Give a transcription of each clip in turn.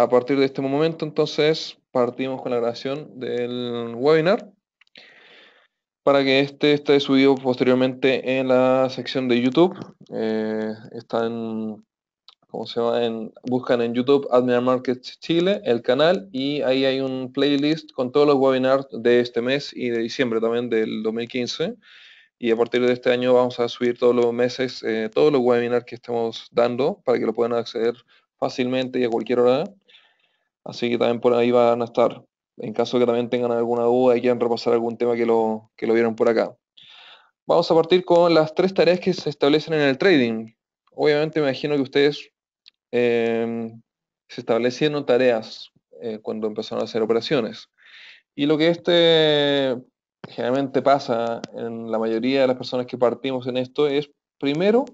A partir de este momento, entonces, partimos con la grabación del webinar para que este esté subido posteriormente en la sección de YouTube. Eh, están, ¿cómo se llama? En, buscan en YouTube Admiral Markets Chile, el canal, y ahí hay un playlist con todos los webinars de este mes y de diciembre también del 2015. Y a partir de este año vamos a subir todos los meses eh, todos los webinars que estemos dando para que lo puedan acceder fácilmente y a cualquier hora. Así que también por ahí van a estar, en caso que también tengan alguna duda y quieran repasar algún tema que lo, vieron por acá. Vamos a partir con las tres tareas que se establecen en el trading. Obviamente me imagino que ustedes em, se establecieron tareas eh, cuando empezaron a hacer operaciones. Y lo que este generalmente pasa en la mayoría de las personas que partimos en esto es, primero,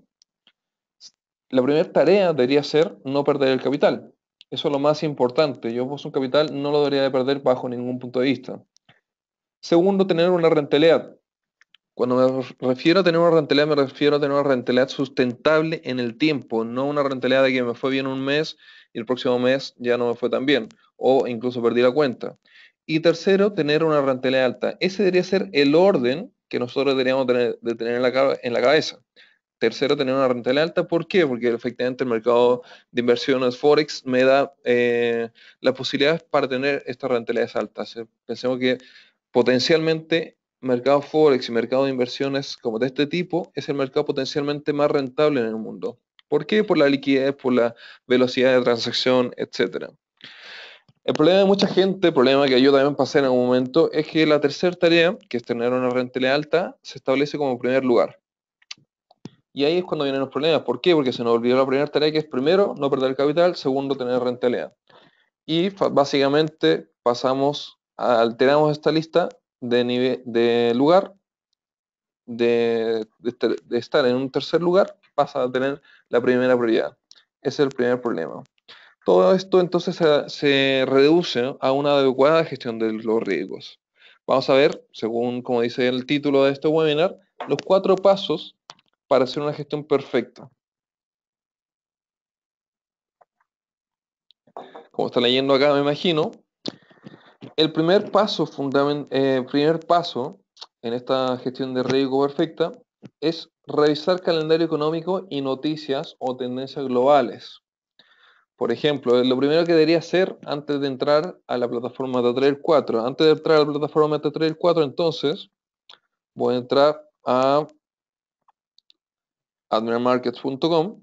la primera tarea debería ser no perder el capital. Eso es lo más importante. Yo un Capital no lo debería de perder bajo ningún punto de vista. Segundo, tener una rentabilidad. Cuando me refiero a tener una rentabilidad, me refiero a tener una rentabilidad sustentable en el tiempo, no una rentabilidad de que me fue bien un mes y el próximo mes ya no me fue tan bien, o incluso perdí la cuenta. Y tercero, tener una rentabilidad alta. Ese debería ser el orden que nosotros deberíamos tener, de tener en la cabeza. Tercero, tener una rentabilidad alta. ¿Por qué? Porque efectivamente el mercado de inversiones Forex me da eh, la las posibilidades para tener estas rentabilidades altas. Pensemos que potencialmente mercado Forex y mercado de inversiones como de este tipo es el mercado potencialmente más rentable en el mundo. ¿Por qué? Por la liquidez, por la velocidad de transacción, etcétera. El problema de mucha gente, el problema que yo también pasé en algún momento, es que la tercera tarea, que es tener una rentabilidad alta, se establece como primer lugar. Y ahí es cuando vienen los problemas. ¿Por qué? Porque se nos olvidó la primera tarea que es primero, no perder el capital, segundo, tener rentabilidad. Y básicamente pasamos, alteramos esta lista de, de lugar, de, estar en un tercer lugar, pasa a tener la primera prioridad. Ese es el primer problema. Todo esto entonces se reduce a una adecuada gestión de los riesgos. Vamos a ver, según como dice el título de este webinar, los cuatro pasos para hacer una gestión perfecta. Como está leyendo acá, me imagino, el primer paso, eh, primer paso en esta gestión de riesgo perfecta es revisar calendario económico y noticias o tendencias globales. Por ejemplo, eh, lo primero que debería hacer antes de entrar a la plataforma de 4, antes de entrar a la plataforma de 4, entonces voy a entrar a admiralmarkets.com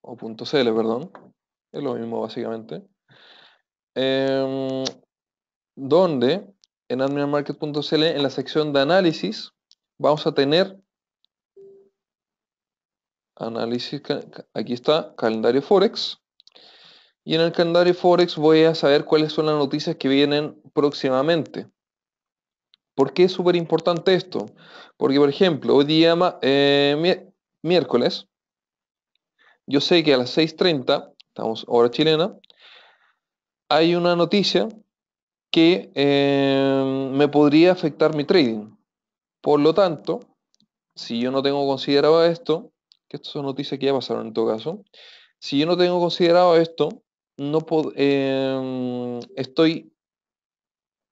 o .cl, perdón, es lo mismo básicamente, em, donde en admiralmarket.cl en la sección de análisis vamos a tener análisis, aquí está, calendario Forex. Y en el calendario Forex voy a saber cuáles son las noticias que vienen próximamente. ¿Por qué es súper importante esto? Porque, por ejemplo, hoy día, eh, miércoles, yo sé que a las 6.30, estamos hora chilena, hay una noticia que em, me podría afectar mi trading. Por lo tanto, si yo no tengo considerado esto, que esto son noticias que ya pasaron en todo caso, si yo no tengo considerado esto, no em, estoy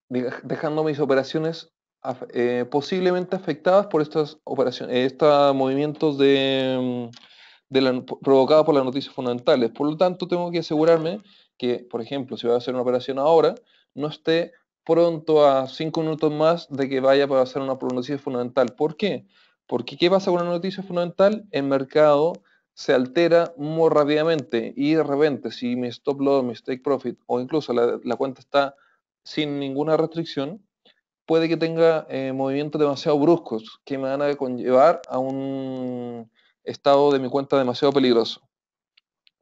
dejando mis operaciones eh, posiblemente afectadas por estas operaciones, eh, estos movimientos de, mm, provocados por las noticias fundamentales. Por lo tanto, tengo que asegurarme que, por ejemplo, si voy a hacer una operación ahora, no esté pronto a cinco minutos más de que vaya para hacer una noticia fundamental. ¿Por qué? Porque ¿qué pasa con una noticia fundamental? El mercado se altera muy rápidamente y de repente si mi stop loss, mi stake profit o incluso la cuenta está sin ninguna restricción, puede que tenga eh, movimientos demasiado bruscos que me van a conllevar a un estado de mi cuenta demasiado peligroso.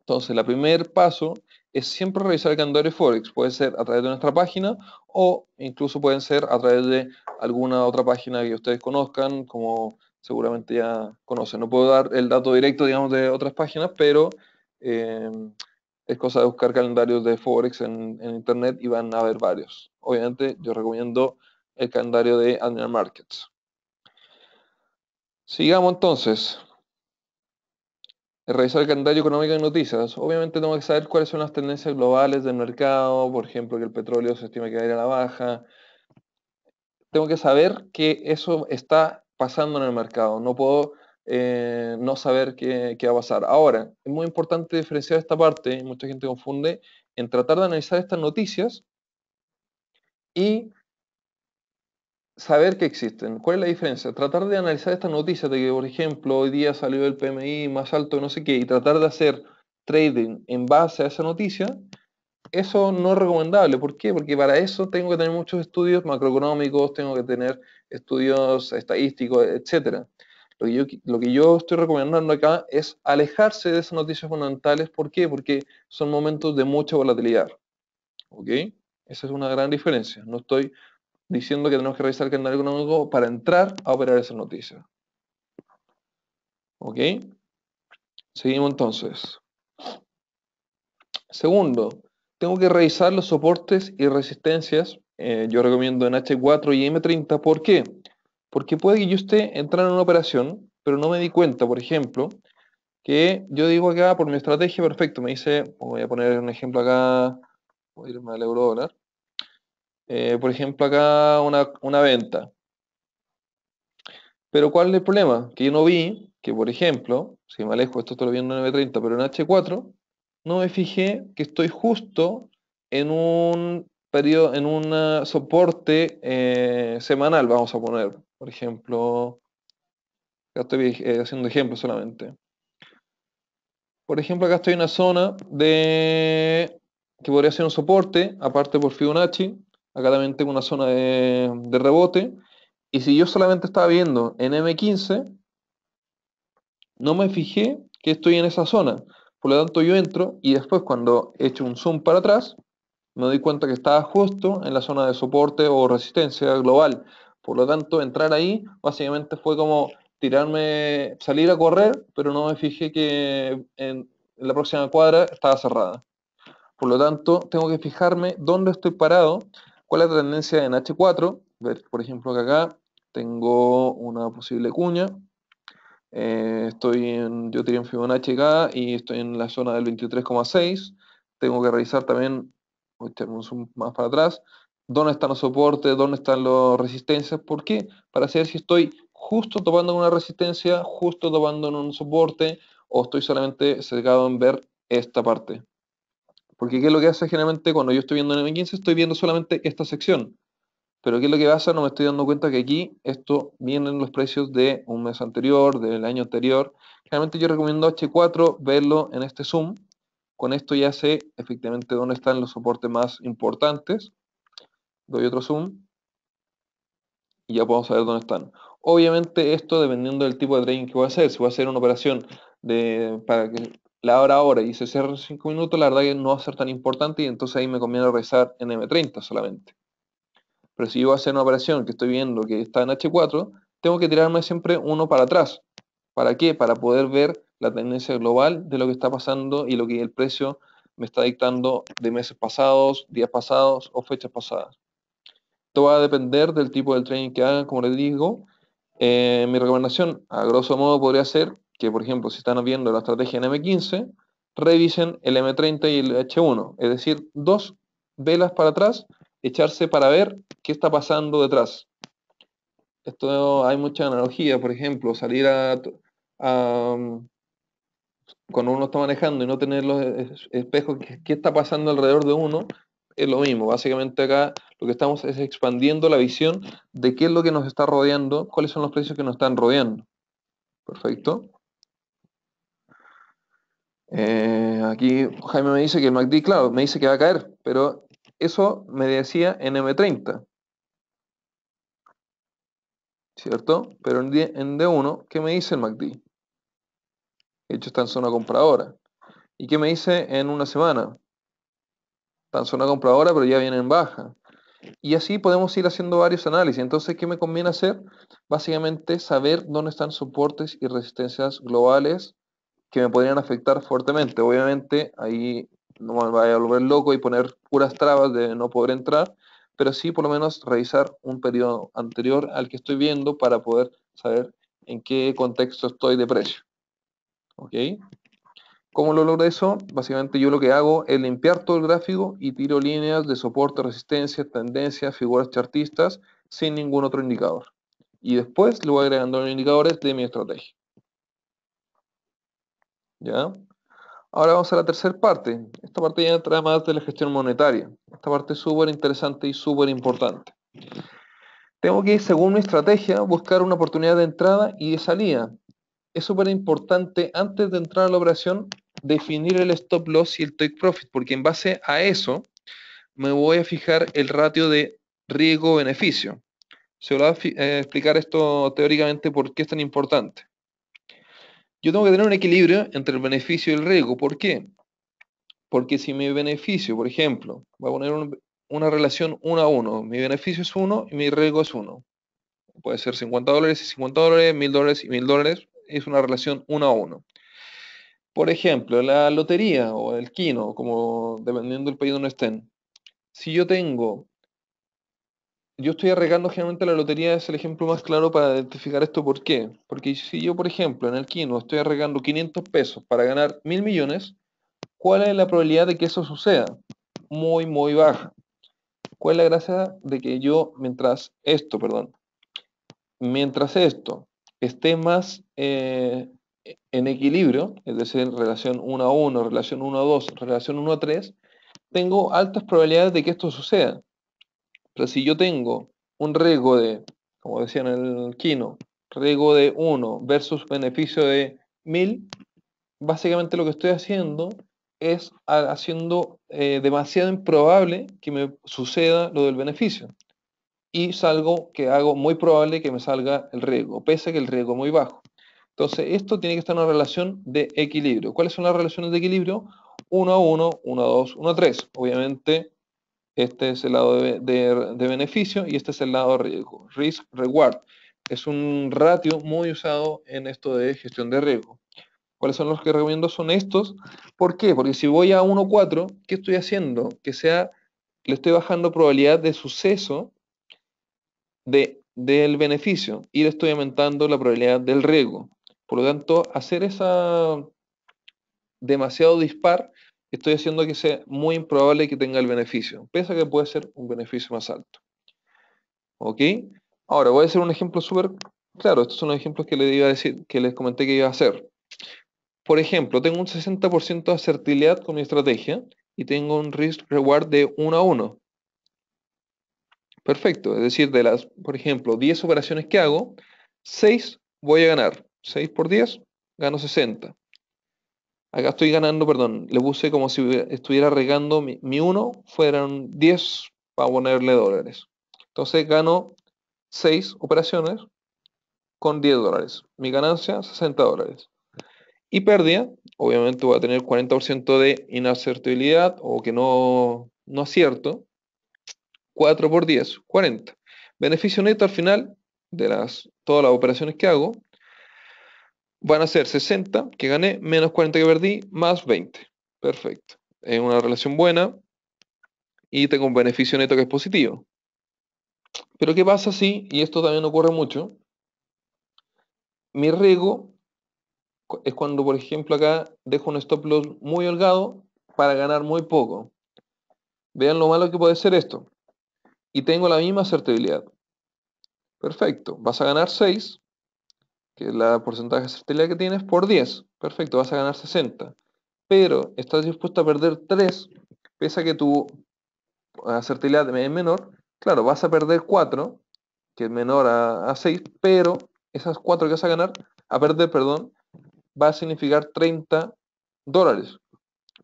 Entonces, el primer paso es siempre revisar el calendario Forex. Puede ser a través de nuestra página o incluso pueden ser a través de alguna otra página que ustedes conozcan, como seguramente ya conocen. No puedo dar el dato directo, digamos, de otras páginas, pero eh, es cosa de buscar calendarios de Forex en, en Internet y van a haber varios. Obviamente, yo recomiendo el calendario de Annual Markets. Sigamos entonces. Revisar el calendario económico de noticias. Obviamente tengo que saber cuáles son las tendencias globales del mercado, por ejemplo, que el petróleo se estima que va a ir a la baja. Tengo que saber que eso está pasando en el mercado. No puedo eh, no saber qué, qué, va a pasar. Ahora, es muy importante diferenciar esta parte, mucha gente confunde, en tratar de analizar estas noticias y saber que existen. ¿Cuál es la diferencia? Tratar de analizar esta noticia de que, por ejemplo, hoy día salió el PMI más alto, no sé qué, y tratar de hacer trading en base a esa noticia, eso no es recomendable. ¿Por qué? Porque para eso tengo que tener muchos estudios macroeconómicos, tengo que tener estudios estadísticos, etc. Lo que, yo, lo que yo estoy recomendando acá es alejarse de esas noticias fundamentales. ¿Por qué? Porque son momentos de mucha volatilidad. ¿Ok? Esa es una gran diferencia. No estoy diciendo que tenemos que revisar el calendario económico para entrar a operar esa noticia ¿Ok? Seguimos entonces. Segundo, tengo que revisar los soportes y resistencias. Eh, yo recomiendo en H4 y M30. ¿Por qué? Porque puede que yo esté entrando en una operación, pero no me di cuenta, por ejemplo, que yo digo acá por mi estrategia, perfecto, me dice, voy a poner un ejemplo acá, voy a irme al euro dólar, eh, por ejemplo, acá una, venta. Pero ¿cuál es el problema? Que yo no vi que, por ejemplo, si me alejo, esto estoy lo vi en 930, pero en H4, no me fijé que estoy justo en un periodo, en un eh, soporte eh, semanal, vamos a poner, por ejemplo, acá estoy haciendo ejemplo solamente. Por ejemplo, acá estoy en una zona de que podría ser un soporte, aparte por Fibonacci, Acá también tengo una zona de, rebote. Y si yo solamente estaba viendo en M15, no me fijé que estoy en esa zona. Por lo tanto, yo entro y después cuando echo un zoom para atrás, me doy cuenta que estaba justo en la zona de soporte o resistencia global. Por lo tanto, entrar ahí básicamente fue como tirarme, salir a correr, pero no me fijé que en la próxima cuadra estaba cerrada. Por lo tanto, tengo que fijarme dónde estoy parado ¿Cuál es la tendencia en H4? Ver, por ejemplo, que acá tengo una posible cuña. Eh, estoy en, yo tiré en Fibonacci y estoy en la zona del 23,6. Tengo que revisar también, tenemos un más para atrás, dónde están los soportes, dónde están las resistencias. ¿Por qué? Para saber si estoy justo topando una resistencia, justo topando en un soporte, o estoy solamente cercado en ver esta parte. Porque ¿qué es lo que hace generalmente cuando yo estoy viendo en M15? Estoy viendo solamente esta sección. Pero ¿qué es lo que pasa? No me estoy dando cuenta que aquí esto vienen los precios de un mes anterior, del año anterior. Generalmente yo recomiendo H4 verlo en este zoom. Con esto ya sé efectivamente dónde están los soportes más importantes. Doy otro zoom. Y ya podemos saber dónde están. Obviamente esto dependiendo del tipo de trading que voy a hacer. Si voy a hacer una operación de, para que la hora ahora y se cierra en 5 minutos, la verdad que no va a ser tan importante y entonces ahí me conviene rezar en M30 solamente. Pero si yo voy a hacer una operación que estoy viendo que está en H4, tengo que tirarme siempre uno para atrás. ¿Para qué? Para poder ver la tendencia global de lo que está pasando y lo que el precio me está dictando de meses pasados, días pasados o fechas pasadas. Todo va a depender del tipo de trading que hagan, como les digo. Eh, mi recomendación, a grosso modo, podría ser que por ejemplo si están viendo la estrategia en M15, revisen el M30 y el H1, es decir, dos velas para atrás, echarse para ver qué está pasando detrás. Esto hay mucha analogía, por ejemplo, salir a, a um, cuando uno está manejando y no tener los e, espejos, qué está pasando alrededor de uno, es lo mismo. Básicamente acá lo que estamos es expandiendo la visión de qué es lo que nos está rodeando, cuáles son los precios que nos están rodeando. Perfecto. Eh, aquí Jaime me dice que el MACD, claro, me dice que va a caer, pero eso me decía en M30. ¿Cierto? Pero en, D1, ¿qué me dice el MACD? De hecho, está en zona compradora. ¿Y qué me dice en una semana? Está en zona compradora, pero ya viene en baja. Y así podemos ir haciendo varios análisis. Entonces, ¿qué me conviene hacer? Básicamente saber dónde están soportes y resistencias globales que me podrían afectar fuertemente. Obviamente, ahí no me vaya a volver loco y poner puras trabas de no poder entrar, pero sí por lo menos revisar un periodo anterior al que estoy viendo para poder saber en qué contexto estoy de precio. ¿Ok? ¿Cómo lo logro eso? Básicamente yo lo que hago es limpiar todo el gráfico y tiro líneas de soporte, resistencia, tendencia, figuras chartistas sin ningún otro indicador. Y después le voy agregando los indicadores de mi estrategia. ¿ya? Ahora vamos a la tercera parte. Esta parte ya entra más de la gestión monetaria. Esta parte es súper interesante y súper importante. Tengo que, según mi estrategia, buscar una oportunidad de entrada y de salida. Es súper importante, antes de entrar a la operación, definir el stop loss y el take profit, porque en base a eso me voy a fijar el ratio de riesgo-beneficio. Se lo a eh, explicar esto teóricamente por qué es tan importante. Yo tengo que tener un equilibrio entre el beneficio y el riesgo. ¿Por qué? Porque si mi beneficio, por ejemplo, voy a poner una relación 1 a 1, mi beneficio es 1 y mi riesgo es 1. Puede ser 50 dólares y 50 dólares, 1000 dólares y 1000 dólares. Es una relación 1 a 1. Por ejemplo, la lotería o el kino, como dependiendo del país donde estén. Si yo tengo yo estoy arreglando generalmente la lotería, es el ejemplo más claro para identificar esto. ¿Por qué? Porque si yo, por ejemplo, en el Kino estoy arreglando 500 pesos para ganar mil millones, ¿cuál es la probabilidad de que eso suceda? Muy, muy baja. ¿Cuál es la gracia de que yo, mientras esto, perdón, mientras esto esté más eh, en equilibrio, es decir, en relación 1 a 1, relación 1 a 2, relación 1 a 3, tengo altas probabilidades de que esto suceda. Pero si yo tengo un riesgo de, como decía en el Kino, riesgo de 1 versus beneficio de 1000, básicamente lo que estoy haciendo es haciendo eh, demasiado improbable que me suceda lo del beneficio. Y salgo que hago muy probable que me salga el riesgo, pese a que el riesgo es muy bajo. Entonces, esto tiene que estar en una relación de equilibrio. ¿Cuáles son las relaciones de equilibrio? 1 a 1, 1 a 2, 1 a 3. Obviamente, este es el lado de, beneficio y este es el lado de riesgo. Risk-reward es un ratio muy usado en esto de gestión de riesgo. ¿Cuáles son los que recomiendo? Son estos. ¿Por qué? Porque si voy a 1.4, ¿qué estoy haciendo? Que sea, le estoy bajando probabilidad de suceso de, del beneficio y le estoy aumentando la probabilidad del riesgo. Por lo tanto, hacer esa demasiado dispar estoy haciendo que sea muy improbable que tenga el beneficio, pese que puede ser un beneficio más alto. ¿Ok? Ahora, voy a hacer un ejemplo súper claro. Estos son los ejemplos que les, iba a decir, que les comenté que iba a hacer. Por ejemplo, tengo un 60% de asertividad con mi estrategia y tengo un risk-reward de 1 a 1. Perfecto. Es decir, de las, por ejemplo, 10 operaciones que hago, 6 voy a ganar. 6 por 10, gano 60. Acá estoy ganando, perdón, le puse como si estuviera regando mi 1, fueran 10 para ponerle dólares. Entonces gano 6 operaciones con 10 dólares. Mi ganancia, 60 dólares. Y pérdida, obviamente voy a tener 40% de inacertibilidad o que no, no acierto. 4 por 10, 40. Beneficio neto al final de las, todas las operaciones que hago, van a ser 60 que gané, menos 40 que perdí, más 20. Perfecto. Es una relación buena y tengo un beneficio neto que es positivo. Pero ¿qué pasa si, y esto también ocurre mucho, mi riesgo es cuando, por ejemplo, acá dejo un stop loss muy holgado para ganar muy poco. Vean lo malo que puede ser esto. Y tengo la misma certidumbre. Perfecto, vas a ganar 6, que la porcentaje de certidumbre que tienes, por 10. Perfecto, vas a ganar 60. Pero estás dispuesto a perder 3, pese a que tu certidumbre es menor. Claro, vas a perder 4, que es menor a, a 6, pero esas 4 que vas a ganar, a perder, perdón, va a significar 30 dólares.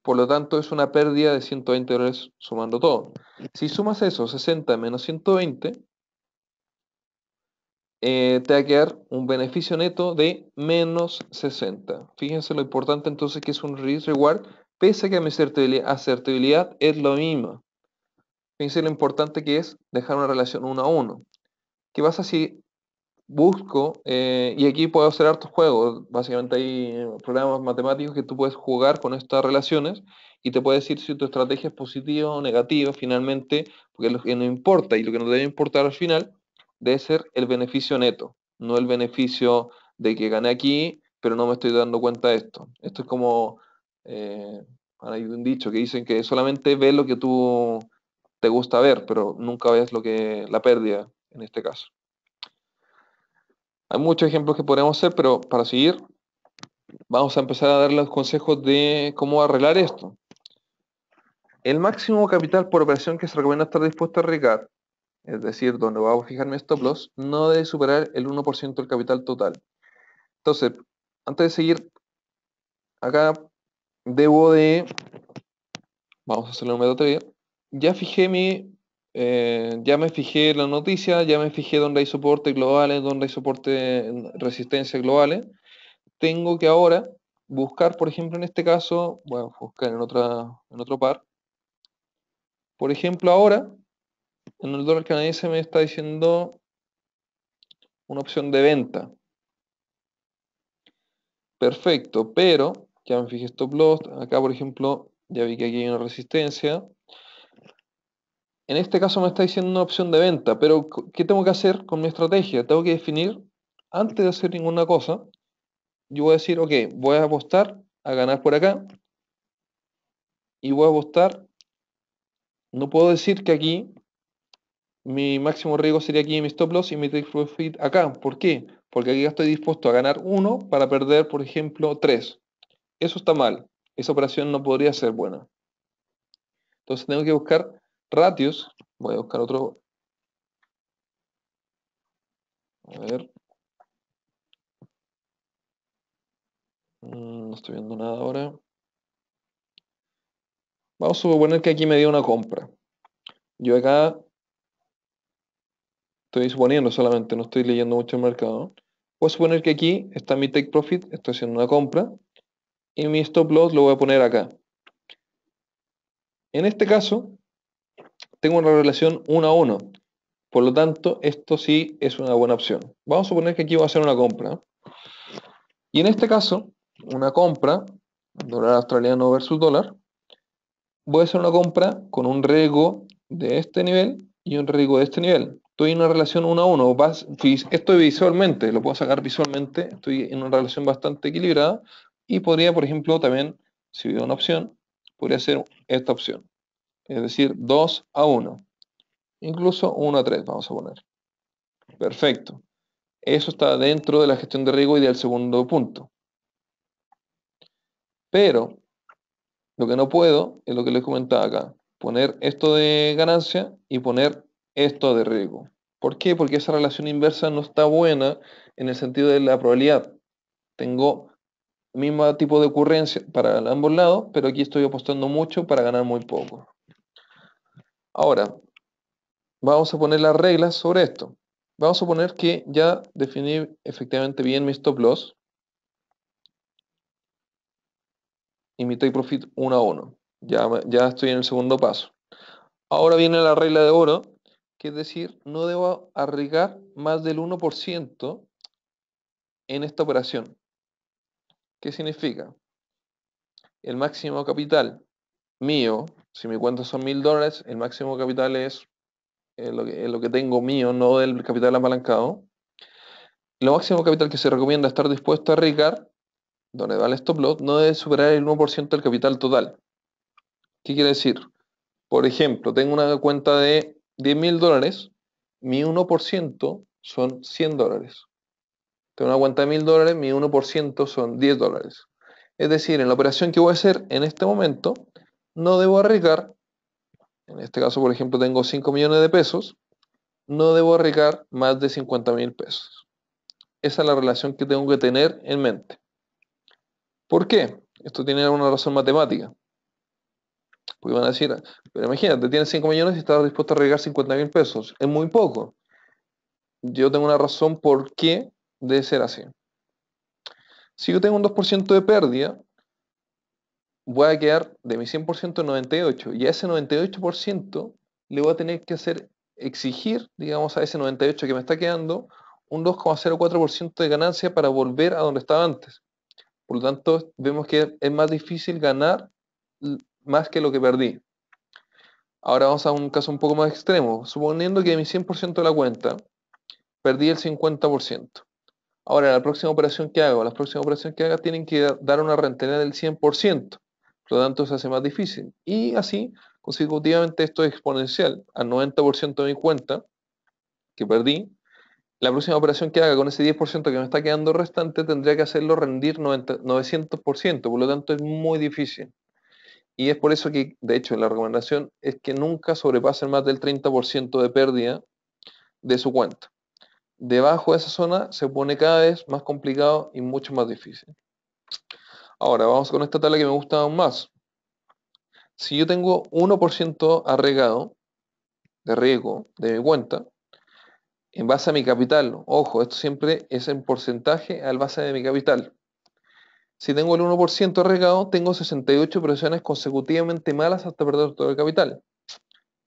Por lo tanto, es una pérdida de 120 dólares sumando todo. Si sumas eso, 60 menos 120, eh, te va a quedar un beneficio neto de menos 60. Fíjense lo importante entonces que es un risk reward, pese a que mi acertabilidad, es lo mismo Fíjense lo importante que es dejar una relación uno a uno. ¿Qué pasa si busco, eh, y aquí puedo hacer hartos juegos, básicamente hay eh, programas matemáticos que tú puedes jugar con estas relaciones y te puede decir si tu estrategia es positiva o negativa finalmente, porque lo que no importa y lo que no debe importar al final debe ser el beneficio neto, no el beneficio de que gané aquí, pero no me estoy dando cuenta de esto. Esto es como, eh, hay un dicho que dicen que solamente ves lo que tú te gusta ver, pero nunca ves lo que la pérdida en este caso. Hay muchos ejemplos que podemos hacer, pero para seguir, vamos a empezar a dar los consejos de cómo arreglar esto. El máximo capital por operación que se recomienda estar dispuesto a arriesgar es decir, donde voy a fijar mi stop loss, no debe superar el 1% del capital total. Entonces, antes de seguir, acá debo de, vamos a hacer un método 3, ya fijé mi, eh, ya me fijé la noticia, ya me fijé dónde hay soporte globales, dónde hay soporte mm, resistencia globales. Tengo que ahora buscar, por ejemplo, en este caso, bueno, buscar en, otra, en otro par. Por ejemplo, ahora en el dólar canadiense me está diciendo una opción de venta. Perfecto, pero ya me fijé stop loss. Acá, por ejemplo, ya vi que aquí hay una resistencia. En este caso me está diciendo una opción de venta, pero ¿qué tengo que hacer con mi estrategia? Tengo que definir, antes de hacer ninguna cosa, yo voy a decir, ok, voy a apostar a ganar por acá y voy a apostar. No puedo decir que aquí mi máximo riesgo sería aquí mi stop loss y mi take profit acá. ¿Por qué? Porque aquí estoy dispuesto a ganar uno para perder, por ejemplo, tres. Eso está mal. Esa operación no podría ser buena. Entonces tengo que buscar ratios. Voy a buscar otro. A ver. Mm, no estoy viendo nada ahora. Vamos a suponer que aquí me dio una compra. Yo acá estoy suponiendo solamente, no estoy leyendo mucho el mercado, voy a suponer que aquí está mi take profit, estoy haciendo una compra, y mi stop loss lo voy a poner acá. En este caso, tengo una relación 1 a 1, por lo tanto, esto sí es una buena opción. Vamos a suponer que aquí voy a hacer una compra. Y en este caso, una compra, dólar australiano versus dólar, voy a hacer una compra con un riesgo de este nivel y un riesgo de este nivel estoy en una relación 1 a 1. esto visualmente, lo puedo sacar visualmente, estoy en una relación bastante equilibrada y podría, por ejemplo, también, si hubiera una opción, podría ser esta opción. Es decir, 2 a 1. Incluso 1 a 3, vamos a poner. Perfecto. Eso está dentro de la gestión de riesgo y del segundo punto. Pero lo que no puedo es lo que les comentaba acá. Poner esto de ganancia y poner esto de riesgo. ¿Por qué? Porque esa relación inversa no está buena en el sentido de la probabilidad. Tengo mismo tipo de ocurrencia para ambos lados, pero aquí estoy apostando mucho para ganar muy poco. Ahora, vamos a poner las reglas sobre esto. Vamos a poner que ya definí efectivamente bien mi stop loss y mi take profit 1 a 1. Ya, ya estoy en el segundo paso. Ahora viene la regla de oro, que es decir, no debo arriesgar más del 1% en esta operación. ¿Qué significa? El máximo capital mío, si mi cuenta son mil dólares, el máximo capital es, lo que, tengo mío, no del capital apalancado. Lo máximo capital que se recomienda estar dispuesto a arriesgar, donde va el stop loss, no debe superar el 1% del capital total. ¿Qué quiere decir? Por ejemplo, tengo una cuenta de 10 mil dólares, mi 1% son 100 dólares. Tengo una cuenta de mil dólares, mi 1% son 10 dólares. Es decir, en la operación que voy a hacer en este momento, no debo arriesgar, en este caso, por ejemplo, tengo 5 millones de pesos, no debo arriesgar más de 50 mil pesos. Esa es la relación que tengo que tener en mente. ¿Por qué? Esto tiene una razón matemática. Porque van a decir, pero imagínate, tienes 5 millones y estás dispuesto a arriesgar 50 mil pesos. Es muy poco. Yo tengo una razón por qué debe ser así. Si yo tengo un 2% de pérdida, voy a quedar de mi 100% 98. Y a ese 98% le voy a tener que hacer exigir, digamos, a ese 98 que me está quedando, un 2,04% de ganancia para volver a donde estaba antes. Por lo tanto, vemos que es más difícil ganar más que lo que perdí. Ahora vamos a un caso un poco más extremo. Suponiendo que de mi 100% de la cuenta, perdí el 50%. Ahora, la próxima operación que hago, las próximas operaciones que haga tienen que dar una rentabilidad del 100%. Por lo tanto, se hace más difícil. Y así, consecutivamente, esto es exponencial. Al 90% de mi cuenta que perdí, la próxima operación que haga con ese 10% que me está quedando restante tendría que hacerlo rendir 900%. Por lo tanto, es muy difícil. Y es por eso que, de hecho, la recomendación es que nunca sobrepasen más del 30% de pérdida de su cuenta. Debajo de esa zona se pone cada vez más complicado y mucho más difícil. Ahora, vamos con esta tabla que me gusta aún más. Si yo tengo 1% arregado de riesgo de mi cuenta, en base a mi capital, ojo, esto siempre es en porcentaje al base de mi capital. Si tengo el 1% arriesgado, tengo 68 presiones consecutivamente malas hasta perder todo el capital.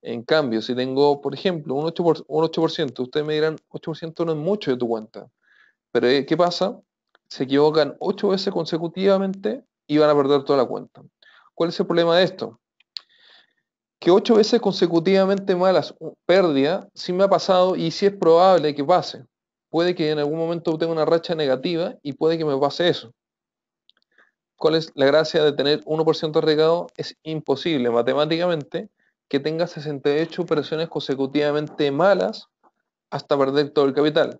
En cambio, si tengo, por ejemplo, un 8%, ustedes me dirán, 8% no es mucho de tu cuenta. Pero eh, ¿qué pasa? Se equivocan 8 veces consecutivamente y van a perder toda la cuenta. ¿Cuál es el problema de esto? Que 8 veces consecutivamente malas pérdida sí me ha pasado y sí es probable que pase. Puede que en algún momento tenga una racha negativa y puede que me pase eso. ¿Cuál es la gracia de tener 1% arriesgado? Es imposible matemáticamente que tenga 68 operaciones consecutivamente malas hasta perder todo el capital.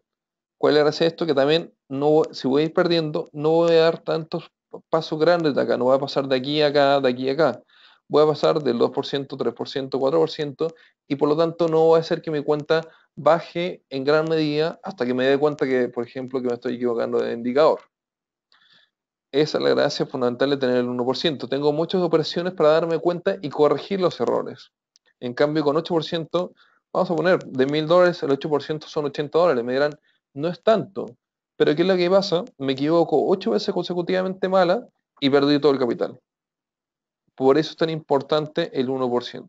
¿Cuál es la gracia de esto? Que también, no, si voy a ir perdiendo, no voy a dar tantos pasos grandes de acá, no voy a pasar de aquí a acá, de aquí a acá. Voy a pasar del 2%, 3%, 4% y por lo tanto no va a hacer que mi cuenta baje en gran medida hasta que me dé cuenta que, por ejemplo, que me estoy equivocando de indicador. Esa es la gracia fundamental de tener el 1%. Tengo muchas operaciones para darme cuenta y corregir los errores. En cambio, con 8%, vamos a poner, de 1000 dólares, el 8% son 80 dólares. Me dirán, no es tanto. Pero ¿qué es lo que pasa? Me equivoco 8 veces consecutivamente mala y perdí todo el capital. Por eso es tan importante el 1%.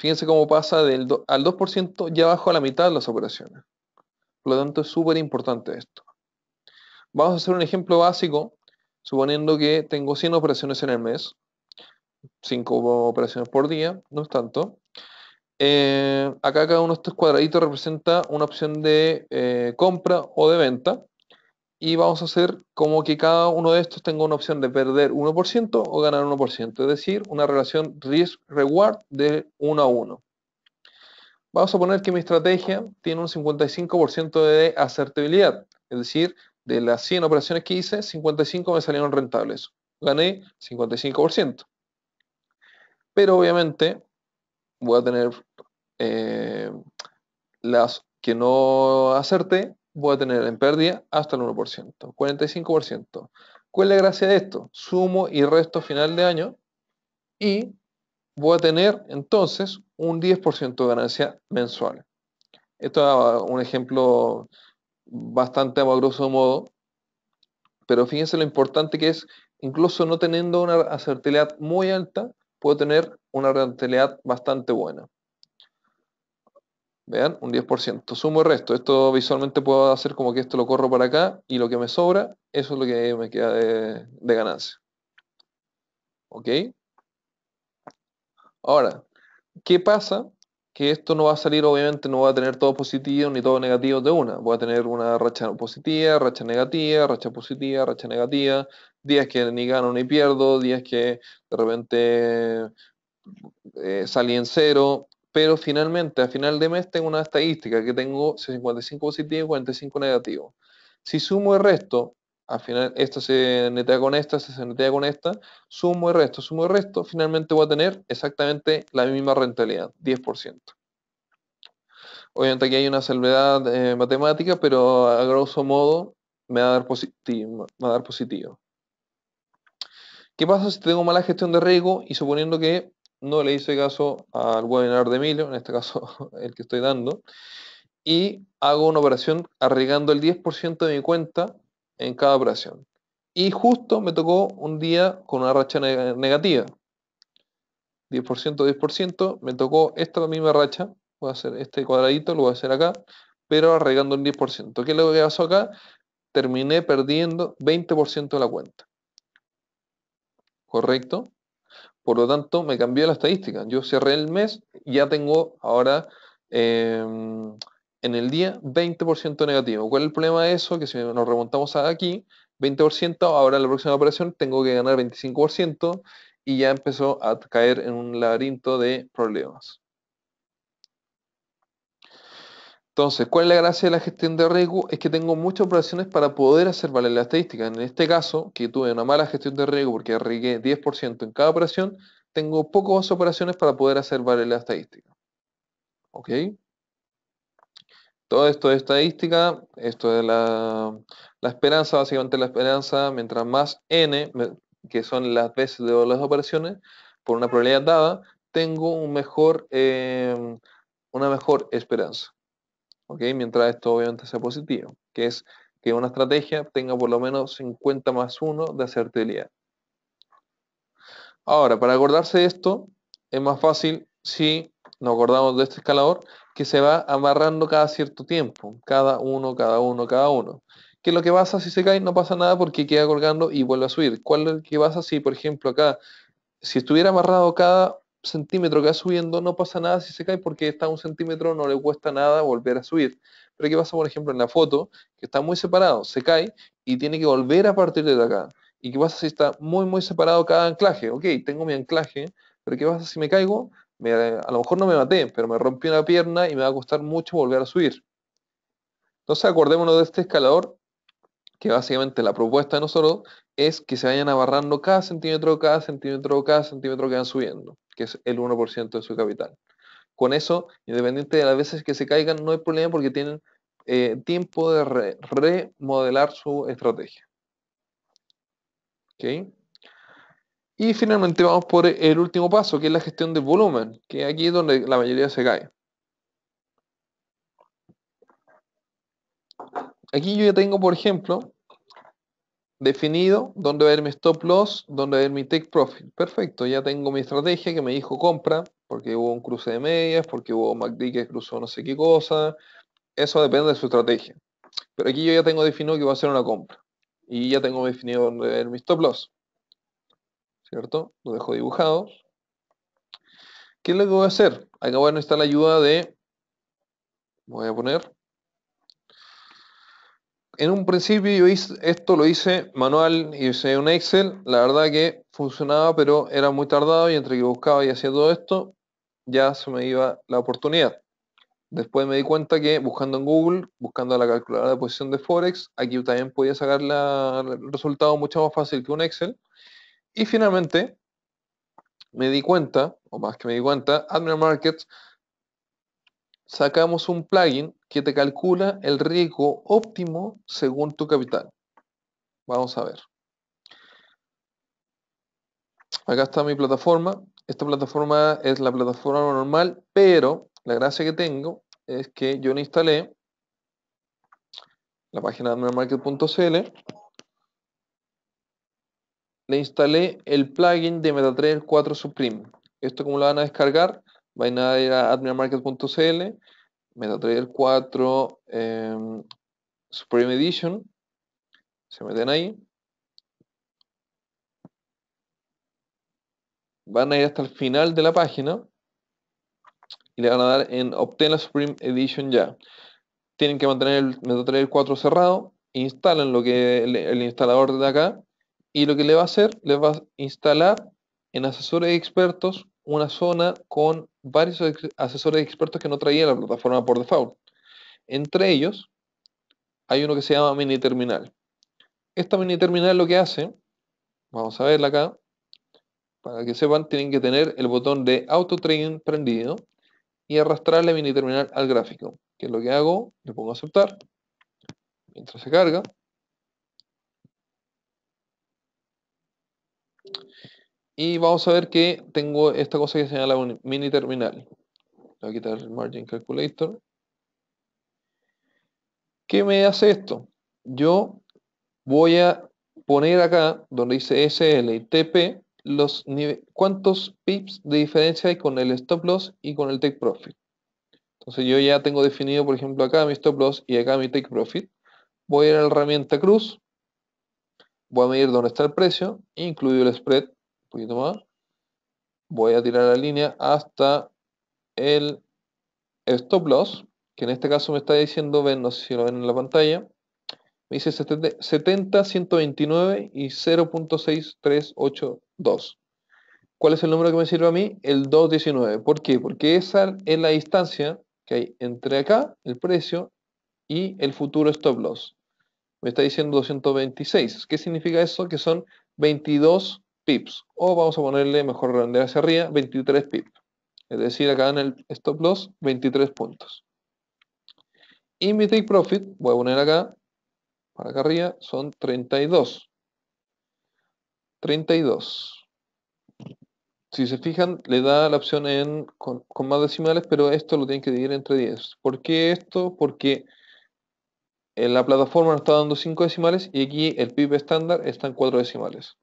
Fíjense cómo pasa al 2% ya bajo a la mitad de las operaciones. Por lo tanto, es súper importante esto. Vamos a hacer un ejemplo básico, suponiendo que tengo 100 operaciones en el mes, 5 operaciones por día, no es tanto. Eh, acá cada uno de estos cuadraditos representa una opción de eh, compra o de venta. Y vamos a hacer como que cada uno de estos tenga una opción de perder 1% o ganar 1%. Es decir, una relación risk-reward de 1 a 1. Vamos a poner que mi estrategia tiene un 55% de acertabilidad. Es decir, de las 100 operaciones que hice, 55 me salieron rentables. Gané 55%. Pero obviamente voy a tener eh, las que no acerté, voy a tener en pérdida hasta el 1%, 45%. ¿Cuál es la gracia de esto? Sumo y resto final de año y voy a tener entonces un 10% de ganancia mensual. Esto es un ejemplo bastante a modo, pero fíjense lo importante que es, incluso no teniendo una acertilidad muy alta, puedo tener una rentabilidad bastante buena. Vean, un 10%. Sumo el resto. Esto visualmente puedo hacer como que esto lo corro para acá y lo que me sobra, eso es lo que me queda de, de ganancia. ¿Ok? Ahora, ¿qué pasa que esto no va a salir, obviamente, no va a tener todo positivo ni todo negativo de una. Voy a tener una racha positiva, racha negativa, racha positiva, racha negativa, días que ni gano ni pierdo, días que de repente eh, salí en cero, pero finalmente, a final de mes, tengo una estadística que tengo 55 positivos y 45 negativos. Si sumo el resto al final esta se netea con esta, se netea con esta, sumo el resto, sumo el resto, finalmente voy a tener exactamente la misma rentabilidad, 10%. Obviamente aquí hay una salvedad eh, matemática, pero a grosso modo me va a, dar positivo, ¿Qué pasa si tengo mala gestión de riesgo y suponiendo que no le hice caso al webinar de Emilio, en este caso el que estoy dando, y hago una operación arriesgando el 10% de mi cuenta en cada operación. Y justo me tocó un día con una racha negativa. 10%, 10%, me tocó esta misma racha, voy a hacer este cuadradito, lo voy a hacer acá, pero arreglando un 10%. ¿Qué es lo que pasó acá? Terminé perdiendo 20% de la cuenta. ¿Correcto? Por lo tanto, me cambió la estadística. Yo cerré el mes, ya tengo ahora... Em, en el día 20% negativo. ¿Cuál es el problema de eso? Que si nos remontamos a aquí, 20%, ahora en la próxima operación tengo que ganar 25% y ya empezó a caer en un laberinto de problemas. Entonces, ¿cuál es la gracia de la gestión de riesgo? Es que tengo muchas operaciones para poder hacer valer la estadística. En este caso, que tuve una mala gestión de riesgo porque arriesgué 10% en cada operación, tengo pocas operaciones para poder hacer valer la estadística. ¿Ok? Todo esto de estadística, esto es la, esperanza, básicamente la esperanza, mientras más n, que son las veces de las operaciones, por una probabilidad dada, tengo em, una mejor esperanza. ¿Ok? Mientras esto obviamente sea positivo, que es que una estrategia tenga por lo menos 50 más 1 de acertabilidad. Ahora, para acordarse de esto, es más fácil si nos acordamos de este escalador, que se va amarrando cada cierto tiempo, cada uno, cada uno, cada uno. ¿Qué lo que pasa si se cae? No pasa nada porque queda colgando y vuelve a subir. ¿Cuál es que pasa si, por ejemplo, acá, si estuviera amarrado cada centímetro que va subiendo, no pasa nada si se cae porque está un centímetro, no le cuesta nada volver a subir. Pero ¿qué pasa, por ejemplo, en la foto? Que está muy separado, se cae y tiene que volver a partir de acá. ¿Y qué pasa si está muy, muy separado cada anclaje? Ok, tengo mi anclaje, pero ¿qué pasa si me caigo? a lo mejor no me maté, pero me rompí una pierna y me va a costar mucho volver a subir. Entonces acordémonos de este escalador, que básicamente la propuesta de nosotros es que se vayan abarrando cada centímetro, cada centímetro, cada centímetro que van subiendo, que es el 1% de su capital. Con eso, independiente de las veces que se caigan, no hay problema porque tienen eh, tiempo de remodelar su estrategia. Y finalmente vamos por el último paso, que es la gestión del volumen, que aquí es donde la mayoría se cae. Aquí yo ya tengo, por ejemplo, definido dónde va a ir mi stop loss, dónde va a ir mi take profit. Perfecto, ya tengo mi estrategia que me dijo compra, porque hubo un cruce de medias, porque hubo MACD que cruzó no sé qué cosa. Eso depende de su estrategia. Pero aquí yo ya tengo definido que va a ser una compra. Y ya tengo definido dónde va a ir mi stop loss. ¿cierto? Lo dejo dibujado. ¿Qué es lo que voy a hacer? Acá bueno está la ayuda de, voy a poner, en un principio yo hice, esto lo hice manual, y hice un Excel, la verdad que funcionaba, pero era muy tardado y entre que buscaba y hacía todo esto, ya se me iba la oportunidad. Después me di cuenta que buscando en Google, buscando la calculadora de posición de Forex, aquí también podía sacar el resultado mucho más fácil que un Excel. Y finalmente, me di cuenta, o más que me di cuenta, Admiral Markets sacamos un plugin que te calcula el riesgo óptimo según tu capital. Vamos a ver. Acá está mi plataforma. Esta plataforma es la plataforma normal, pero la gracia que tengo es que yo instalé la página admiralmarket.cl le instalé el plugin de MetaTrader 4 Supreme. Esto como lo van a descargar, van a ir a admiralmarket.cl, MetaTrader em, 4 Supreme Edition, se meten ahí. Van a ir hasta el final de la página y le van a dar en Obtén la Supreme Edition ya. Tienen que mantener el MetaTrader 4 cerrado, instalan lo que el, el instalador de acá y lo que le va a hacer, les va a instalar en asesores expertos una zona con varios asesores expertos que no traía la plataforma por default. Entre ellos, hay uno que se llama mini terminal. Esta mini terminal lo que hace, vamos a verla acá, para que sepan, tienen que tener el botón de auto trigger prendido y arrastrarle mini terminal al gráfico. Que es lo que hago, le pongo aceptar, mientras se carga. Y vamos a ver que tengo esta cosa que señala un mini terminal. Voy a quitar el margin calculator. ¿Qué me hace esto? Yo voy a poner acá, donde dice SL TP, los cuántos pips de diferencia hay con el stop loss y con el take profit. Entonces yo ya tengo definido, por ejemplo, acá mi stop loss y acá mi take profit. Voy a ir a la herramienta cruz, voy a medir dónde está el precio, incluido el spread, un poquito más. Voy a tirar la línea hasta el stop loss, que en este caso me está diciendo, ven, no sé si lo ven en la pantalla, me dice 70, 129 y 0.6382. ¿Cuál es el número que me sirve a mí? El 219. ¿Por qué? Porque esa es la distancia que hay entre acá, el precio, y el futuro stop loss me está diciendo 226. ¿Qué significa eso? Que son 22 pips. O vamos a ponerle mejor grande hacia arriba, 23 pips. Es decir, acá en el stop loss, 23 puntos. Y mi take profit, voy a poner acá, para acá arriba, son 32. 32. Si se fijan, le da la opción en, con, con más decimales, pero esto lo tienen que dividir entre 10. ¿Por qué esto? Porque en la plataforma nos está dando 5 decimales y aquí el PIB estándar está en 4 decimales.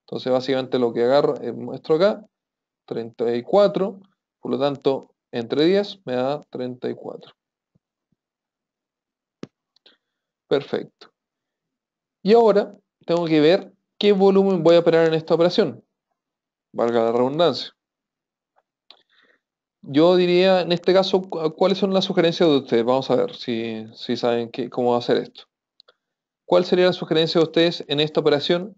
Entonces básicamente lo que agarro, es, eh, muestro acá, 34, por lo tanto entre 10 me da 34. Perfecto. Y ahora tengo que ver qué volumen voy a operar en esta operación. Valga la redundancia. Yo diría, en este caso, ¿cuáles son las sugerencias de ustedes? Vamos a ver si, si saben qué, cómo hacer esto. ¿Cuál sería la sugerencia de ustedes en esta operación?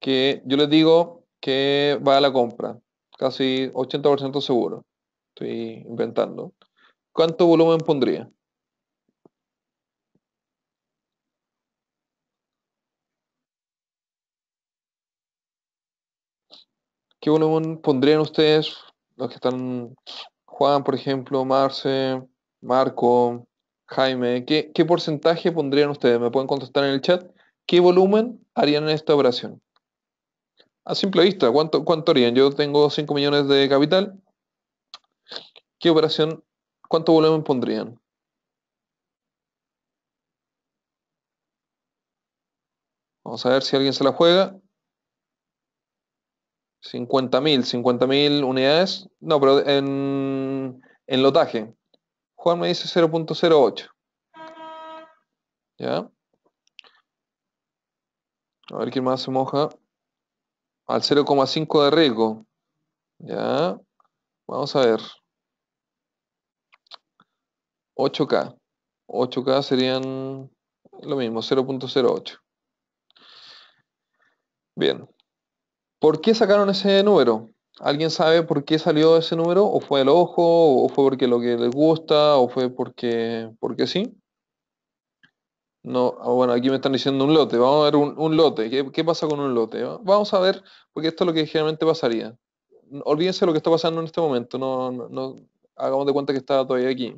Que yo les digo que va a la compra, casi 80% seguro. Estoy inventando. ¿Cuánto volumen pondría? ¿Qué volumen pondrían ustedes los que están Juan, por ejemplo, Marce, Marco, Jaime, ¿qué, porcentaje pondrían ustedes? ¿Me pueden contestar en el chat? ¿Qué volumen harían en esta operación? A simple vista, ¿cuánto, cuánto harían? Yo tengo 5 millones de capital. ¿Qué operación, cuánto volumen pondrían? Vamos a ver si alguien se la juega. 50.000, 50.000 unidades. No, pero en, lotaje. Juan me dice 0.08. ¿Ya? A ver quién más se moja. Al 0,5 de riesgo. Ya. Vamos a ver. 8K. 8K serían lo mismo, 0.08. Bien. ¿Por qué sacaron ese número? ¿Alguien sabe por qué salió ese número? ¿O fue el ojo? ¿O fue porque lo que les gusta? ¿O fue porque, porque sí? No, ah, bueno, aquí me están diciendo un lote. Vamos a ver un, lote. ¿Qué, pasa con un lote? Ah, vamos a ver, porque esto es lo que generalmente pasaría. Olvídense lo que está pasando en este momento. no, hagamos de cuenta que está todavía aquí.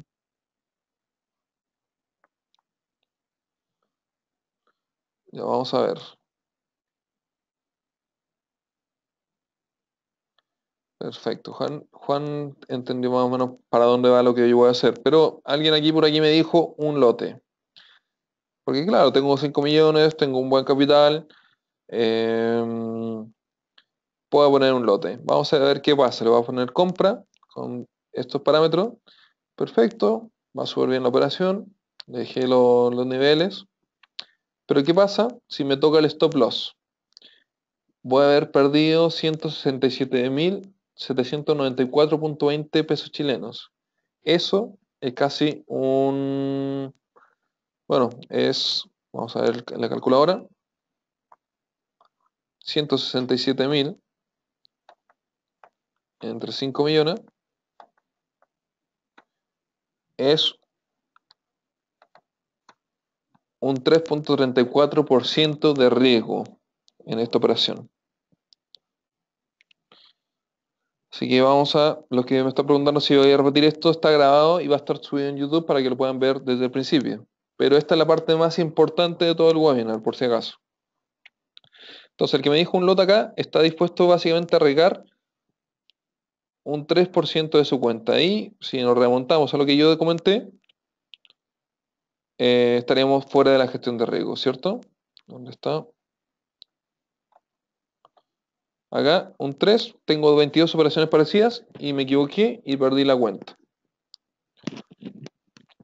Ya vamos a ver. Perfecto. Juan, Juan entendió más o menos para dónde va lo que yo voy a hacer, pero alguien aquí por aquí me dijo un lote. Porque claro, tengo 5 millones, tengo un buen capital, em, puedo poner un lote. Vamos a ver qué pasa. Le voy a poner compra con estos parámetros. Perfecto, va a subir bien la operación. dejé los niveles. Pero ¿qué pasa si me toca el stop loss? Voy a haber perdido 167 mil 794.20 pesos chilenos. Eso es casi un... Bueno, es... Vamos a ver la calculadora. 167 mil entre 5 millones es un 3.34% de riesgo en esta operación. Así que vamos a, los que me están preguntando si voy a repetir esto, está grabado y va a estar subido en YouTube para que lo puedan ver desde el principio. Pero esta es la parte más importante de todo el webinar, por si acaso. Entonces, el que me dijo un lote acá está dispuesto básicamente a arriesgar un 3% de su cuenta. Y si nos remontamos a lo que yo comenté, eh, estaríamos fuera de la gestión de riesgo, ¿cierto? ¿Dónde está? Acá un 3, tengo 22 operaciones parecidas y me equivoqué y perdí la cuenta.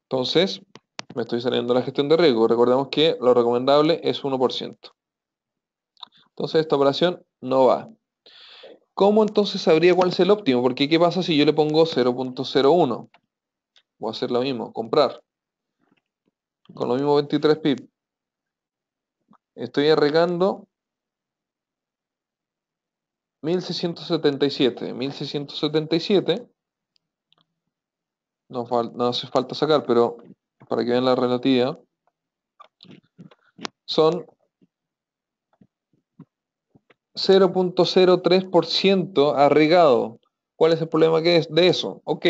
Entonces, me estoy saliendo de la gestión de riesgo. Recordemos que lo recomendable es 1%. Entonces, esta operación no va. ¿Cómo entonces sabría cuál es el óptimo? Porque ¿qué pasa si yo le pongo 0.01? Voy a hacer lo mismo, comprar. Con lo mismo 23 pip. Estoy arreglando... 1677. 1677 no, hace falta sacar, pero para que vean la relativa, son 0.03% arriesgado. ¿Cuál es el problema que es de eso? Ok,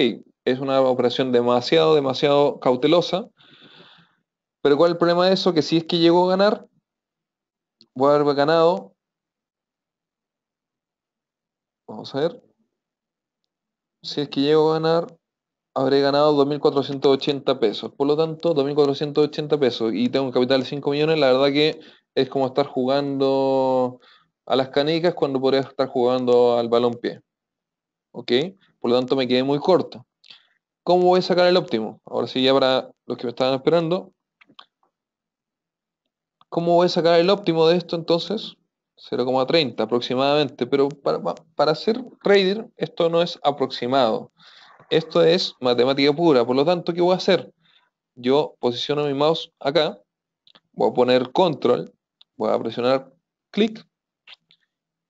es una operación demasiado, demasiado cautelosa. Pero ¿cuál es el problema de eso? Que si es que llegó a ganar, voy a haber ganado Vamos a ver. Si es que llego a ganar, habré ganado 2.480 pesos. Por lo tanto, 2.480 pesos y tengo un capital de 5 millones, la verdad que es como estar jugando a las canicas cuando podría estar jugando al balón pie. ¿Ok? Por lo tanto, me quedé muy corto. ¿Cómo voy a sacar el óptimo? Ahora sí, ya para los que me estaban esperando. ¿Cómo voy a sacar el óptimo de esto entonces? 0,30 aproximadamente, pero para, para ser trader esto no es aproximado, esto es matemática pura, por lo tanto, ¿qué voy a hacer? Yo posiciono mi mouse acá, voy a poner control, voy a presionar clic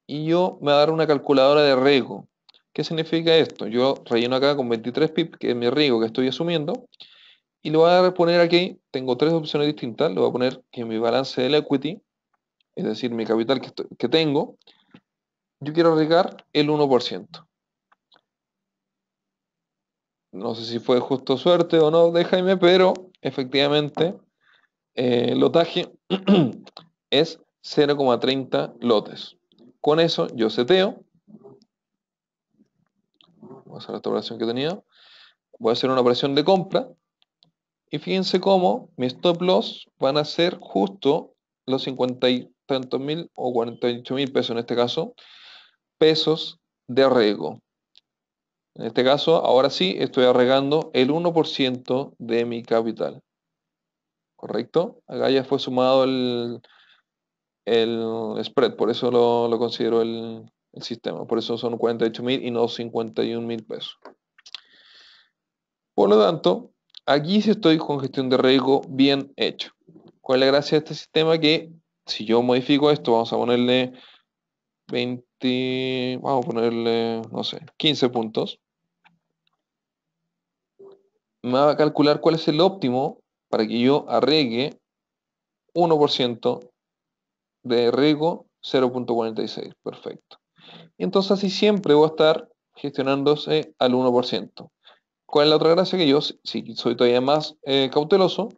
y yo me va a dar una calculadora de riesgo. ¿Qué significa esto? Yo relleno acá con 23 pip, que es mi riesgo que estoy asumiendo, y lo voy a poner aquí, tengo tres opciones distintas, lo voy a poner en mi balance del equity, es decir, mi capital que, tengo, yo quiero arriesgar el 1%. No sé si fue justo suerte o no déjame, pero efectivamente eh, el lotaje es 0,30 lotes. Con eso yo seteo. Vamos a hacer esta operación que tenía. Voy a hacer una operación de compra. Y fíjense cómo mis stop loss van a ser justo los 50 tantos mil o 48 mil pesos en este caso, pesos de riesgo. En este caso, ahora sí, estoy arregando el 1% de mi capital. ¿Correcto? Acá ya fue sumado el, el spread, por eso lo, considero el, el, sistema. Por eso son 48 mil y no 51 mil pesos. Por lo tanto, aquí sí estoy con gestión de riesgo bien hecho. ¿Cuál es la gracia de este sistema? Que si yo modifico esto, vamos a ponerle 20, vamos a ponerle, no sé, 15 puntos. Me va a calcular cuál es el óptimo para que yo arregue 1% de riego 0.46. Perfecto. entonces así siempre voy a estar gestionándose al 1%. ¿Cuál es la otra gracia? Que yo, si soy todavía más eh, cauteloso,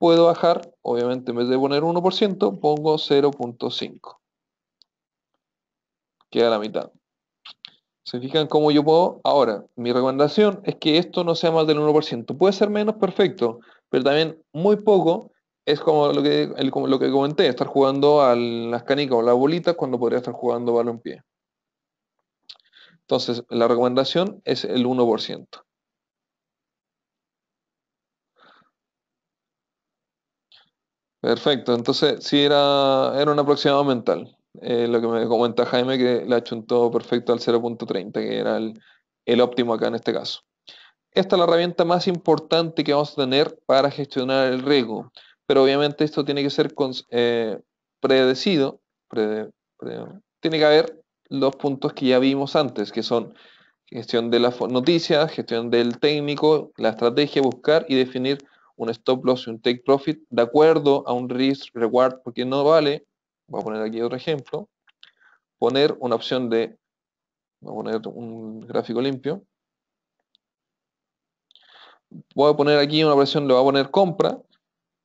puedo bajar, obviamente en vez de poner 1%, pongo 0.5. Queda la mitad. ¿Se fijan cómo yo puedo? Ahora, mi recomendación es que esto no sea más del 1%. Puede ser menos, perfecto, pero también muy poco es como lo que, como lo que comenté, estar jugando a las canicas o las bolitas cuando podría estar jugando balón pie. Entonces, la recomendación es el 1%. Perfecto, entonces sí era, era un aproximado mental. Eh, lo que me comenta Jaime que le todo perfecto al 0.30, que era el, óptimo acá en este caso. Esta es la herramienta más importante que vamos a tener para gestionar el riesgo, pero obviamente esto tiene que ser eh, predecido, tiene que haber los puntos que ya vimos antes, que son gestión de las noticias, gestión del técnico, la estrategia, buscar y definir un stop loss y un take profit de acuerdo a un risk reward, porque no vale, voy a poner aquí otro ejemplo, poner una opción de, voy a poner un gráfico limpio, voy a poner aquí una opción, le voy a poner compra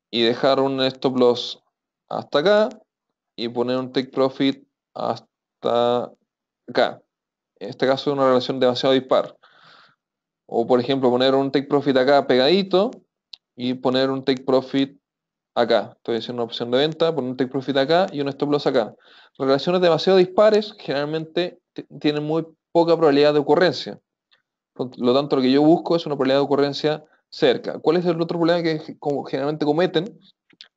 y dejar un stop loss hasta acá y poner un take profit hasta acá. En este caso es una relación demasiado dispar. O por ejemplo poner un take profit acá pegadito y poner un take profit acá. Estoy haciendo una opción de venta, poner un take profit acá y un stop loss acá. Relaciones demasiado dispares generalmente tienen muy poca probabilidad de ocurrencia. Por lo tanto, lo que yo busco es una probabilidad de ocurrencia cerca. ¿Cuál es el otro problema que generalmente cometen?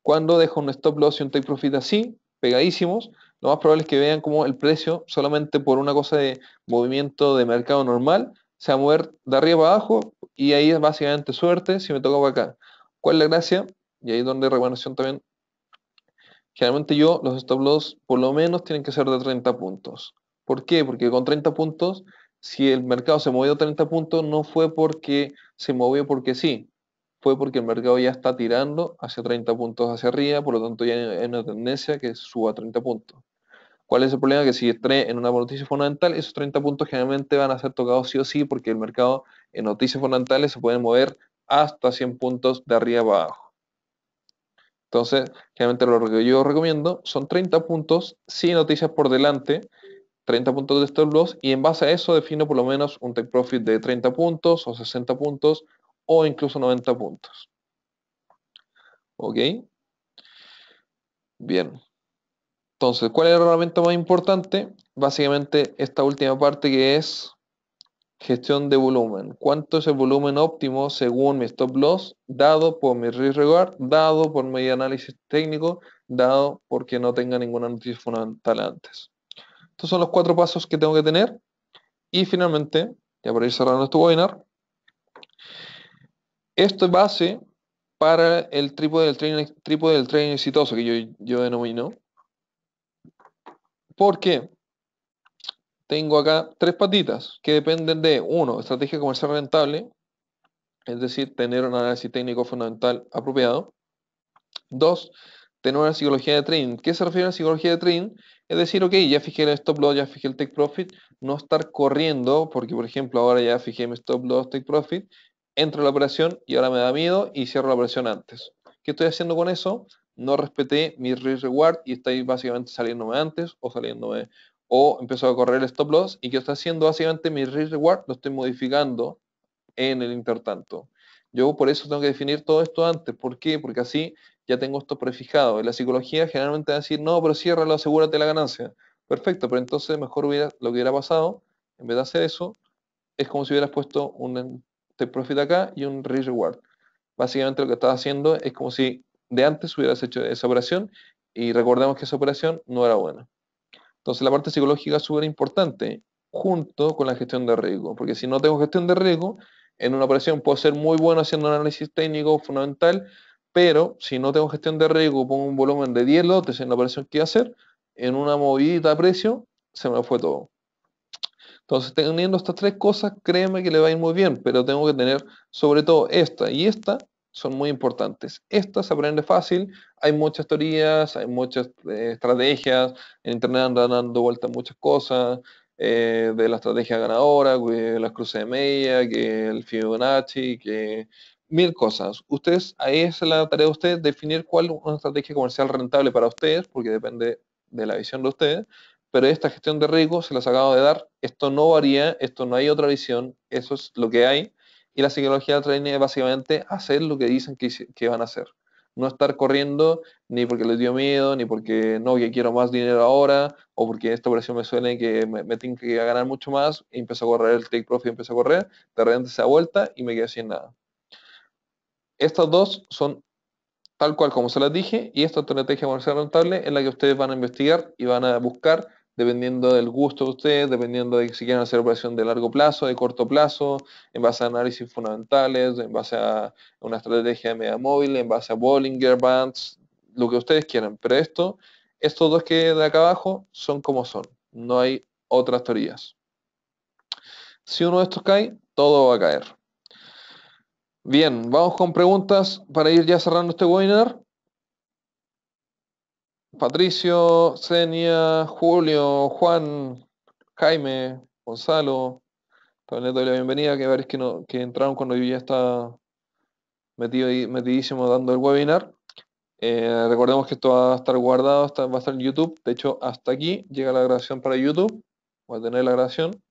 Cuando dejo un stop loss y un take profit así, pegadísimos, lo más probable es que vean como el precio solamente por una cosa de movimiento de mercado normal se va a mover de arriba para abajo y ahí es básicamente suerte si me toca para acá. ¿Cuál es la gracia? Y ahí es donde hay también. Generalmente yo, los stop loss por lo menos tienen que ser de 30 puntos. ¿Por qué? Porque con 30 puntos, si el mercado se movió 30 puntos, no fue porque se movió porque sí, fue porque el mercado ya está tirando hacia 30 puntos hacia arriba, por lo tanto ya hay una tendencia que suba 30 puntos. ¿Cuál es el problema? Que si en una noticia fundamental, esos 30 puntos generalmente van a ser tocados sí o sí, porque el mercado en noticias fundamentales se pueden mover hasta 100 puntos de arriba abajo. Entonces, generalmente lo que yo recomiendo son 30 puntos, sin noticias por delante, 30 puntos de stop loss, y en base a eso defino por lo menos un take profit de 30 puntos o 60 puntos o incluso 90 puntos. ¿Ok? Bien. Entonces, ¿cuál es la herramienta más importante? Básicamente esta última parte que es Gestión de volumen. ¿Cuánto es el volumen óptimo según mi stop loss dado por mi risk reward, dado por mi análisis técnico, dado porque no tenga ninguna noticia fundamental antes? Estos son los cuatro pasos que tengo que tener. Y finalmente, ya para ir cerrando este webinar, esto es base para el trípode del trading, trípode del trading exitoso que yo, yo denomino. ¿Por qué? tengo acá tres patitas que dependen de, uno, estrategia comercial rentable, es decir, tener un análisis técnico fundamental apropiado. Dos, tener una psicología de trading. ¿Qué se refiere a la psicología de trading? Es decir, ok, ya fijé el stop loss, ya fijé el take profit, no estar corriendo, porque por ejemplo ahora ya fijé mi stop loss, take profit, entro a la operación y ahora me da miedo y cierro la operación antes. ¿Qué estoy haciendo con eso? No respeté mi risk reward y estoy básicamente saliéndome antes o saliéndome o empezó a correr el stop loss y que está haciendo básicamente mi risk reward, lo estoy modificando en el intertanto. Yo por eso tengo que definir todo esto antes. ¿Por qué? Porque así ya tengo esto prefijado. En la psicología generalmente va a decir, no, pero ciérralo, asegúrate la ganancia. Perfecto, pero entonces mejor hubiera, lo que hubiera pasado, en vez de hacer eso, es como si hubieras puesto un take profit acá y un risk reward. Básicamente lo que estás haciendo es como si de antes hubieras hecho esa operación y recordemos que esa operación no era buena. Entonces la parte psicológica es súper importante junto con la gestión de riesgo, porque si no tengo gestión de riesgo, en una operación puedo ser muy bueno haciendo un análisis técnico fundamental, pero si no tengo gestión de riesgo, pongo un volumen de 10 lotes en la operación que a hacer, en una movida a precio, se me fue todo. Entonces, teniendo estas tres cosas, créeme que le va a ir muy bien, pero tengo que tener sobre todo esta y esta son muy importantes. Esta se aprende fácil, hay muchas teorías, hay muchas eh, estrategias, en internet andan dando vueltas muchas cosas, eh, de la estrategia ganadora, que las cruces de media, que el Fibonacci, que mil cosas. Ustedes, ahí es la tarea de ustedes, definir cuál es una estrategia comercial rentable para ustedes, porque depende de la visión de ustedes, pero esta gestión de riesgo se las acabo de dar, esto no varía, esto no hay otra visión, eso es lo que hay, y la psicología del training es básicamente hacer lo que dicen que, van a hacer. No estar corriendo ni porque les dio miedo, ni porque no, que quiero más dinero ahora, o porque esta operación me suele que me, tenga que ganar mucho más, y empezó a correr el take profit, empiezo a correr, de repente se da vuelta y me quedé sin nada. Estas dos son tal cual como se las dije, y esta estrategia comercial rentable en la que ustedes van a investigar y van a buscar dependiendo del gusto de ustedes, dependiendo de si quieren hacer operación de largo plazo, de corto plazo, en base a análisis fundamentales, en base a una estrategia de media móvil, en base a Bollinger Bands, lo que ustedes quieran. Pero esto, estos dos que de acá abajo son como son, no hay otras teorías. Si uno de estos cae, todo va a caer. Bien, vamos con preguntas para ir ya cerrando este webinar. Patricio, Senia, Julio, Juan, Jaime, Gonzalo, también les doy la bienvenida, que veréis que, no, entraron cuando yo ya estaba metido, metidísimo dando el webinar. Eh, recordemos que esto va a estar guardado, va a estar en YouTube. De hecho, hasta aquí llega la grabación para YouTube. Voy a tener la grabación.